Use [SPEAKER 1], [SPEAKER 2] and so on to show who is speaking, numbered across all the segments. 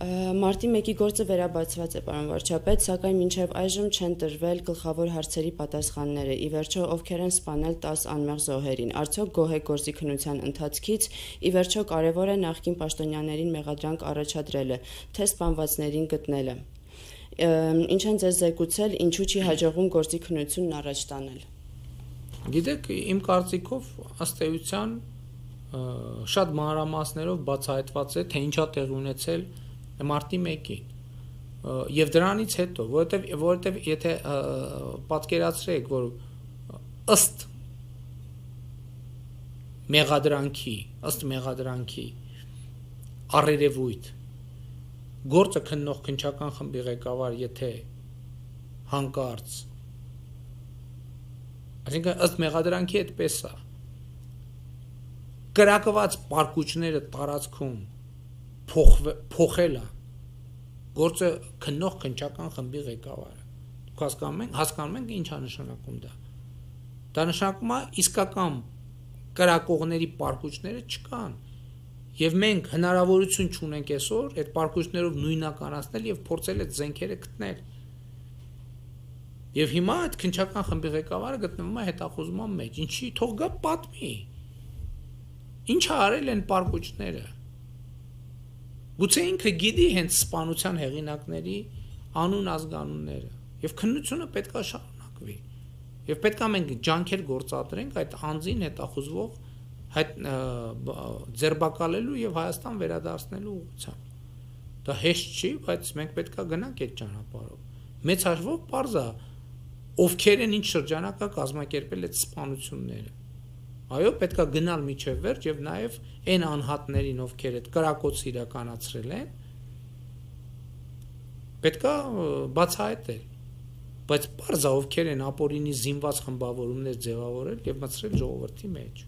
[SPEAKER 1] Մարտի 1-ի գործը վերաբացված է պարոն վարչապետ, սակայն մինչև այժմ չեն տրվել գլխավոր հարցերի պատասխանները։ Ի վերջո ովքեր են սպանել 10 անմեղ զոհերին։ Արդյոք գոհե գործի քննության ընթացքից ի վերջո կարևոր է նախկին պաշտոնյաներին մեղադրանք առաջադրելը, թե սպանվածներին գտնելը։ Ինչ են ձեզ զեկուցել, ինչու չի հաջողվում գործի քննությունն առաջ տանել։ Գիտեք, իմ կարծիքով ըստ էության շատ մանրամասներով բացահայտված է թե ինչա տեղ ունեցել մարտի 1-ին եւ դրանից հետո որովհետեւ որովհետեւ եթե պատկերացրեք որ ըստ մեղադրանքի ըստ մեղադրանքի առերևույթ գործը քննող քնչական խմբի ղեկավար եթե հանկարծ այսինքն ըստ մեղադրանքի այդպես է կրակված պարկուճները տարածքում փոխել է գործը քննող քնչական խմբի ղեկավարը։ Դուք հասկանում եք, հասկանում եք ինչա նշանակում դա։ Դա նշանակում է իսկական կրակողների պարկուճները չկան։ Եվ մենք հնարավորություն չունենք այսօր այդ պարկուճներով նույնականացնել եւ փորձել այդ զենքերը գտնել։ Եվ հիմա այդ քնչական խմբի ղեկավարը գտնվում է հետախուզման մեջ։ Ինչի՞ թող գա պատմի։ Ինչ արել են պարկուճները։ Գուցե ինքը գիտի հենց սպանության հեղինակների անուն ազգանունները եւ քննությունը պետքա շարունակվի։ Եվ պետքա մենք ջանքեր գործադրենք այդ անձին հետախուզվող հայտ ձերբակալելու եւ Հայաստան վերադարձնելու ուղղությամբ։ Դա հեշտ չի, բայց մենք պետքա գնանք այդ ճանապարհով։ Մեծ հաշվով parza ովքեր են ինչ շրջանակա կազմակերպել այդ սպանությունները Այո, պետքա գնալ միջև վերջ եւ նաեւ այն անհատներին, ովքեր այդ կրակոց իրականացրել են, պետքա բացահայտել։ Բայց parza ովքեր են ապորինի զինված խմբավորումներ ձևավորել եւ մցրել ժողովրդի մեջ։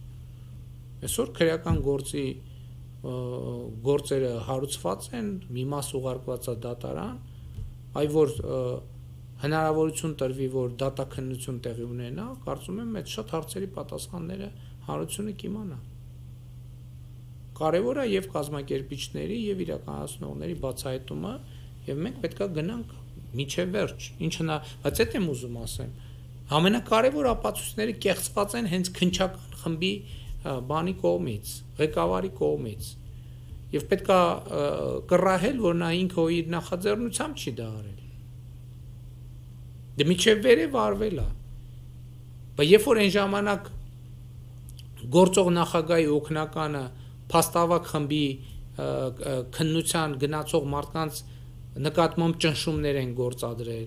[SPEAKER 1] Այսօր քրեական գործի գործերը հարուցված են, մի մաս ուղարկվածա դատարան, այ որ և, հնարավորություն տրվի, որ դատաքննություն տեղի ունենա, կարծում եմ, այդ շատ հարցերի պատասխանները հարությունը կիմանա։ Կարևոր է եւ կազմակերպիչների եւ իրականացնողների բացահայտումը, եւ մենք պետքա գնանք միջև վերջ։ Ինչ հնա, բայց այդ եմ ուզում ասեմ, ամենակարևոր ապացույցները կեղծված են հենց քնչական խմբի բանի կողմից, ղեկավարի կողմից։ Եվ պետքա կռահել, որ նա ինքը իր նախաձեռնությամբ չի դա արել։ Դե միջև վերև արվել է։ Բայց երբ որ այն ժամանակ գործող նախագահի օկնականը փաստավակ խմբի քննության գնացող մարդկանց նկատմամբ ճնշումներ են գործադրել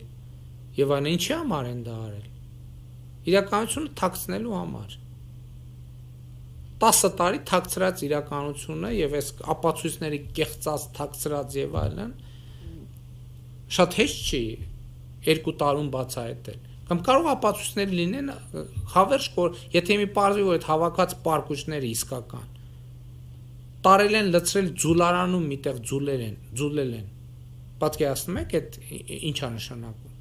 [SPEAKER 1] եւ այն ինչի համար են դա արել։ Իրականությունը թաքցնելու համար։ 10 տարի թաքցրած իրականությունը եւ այս ապացույցների կեղծած, թաքցրած եւ այլն շատ հեշտ չի 2 տարում բացահայտել կամ կարող ապացույցներ լինեն հավերժ որ եթե մի բարձի որ այդ հավաքած պարկուճները իսկական տարել են լծրել ձուլարանում միտեղ ձուլեր են ձուլել են պատկերացնում եք այդ ինչա նշանակում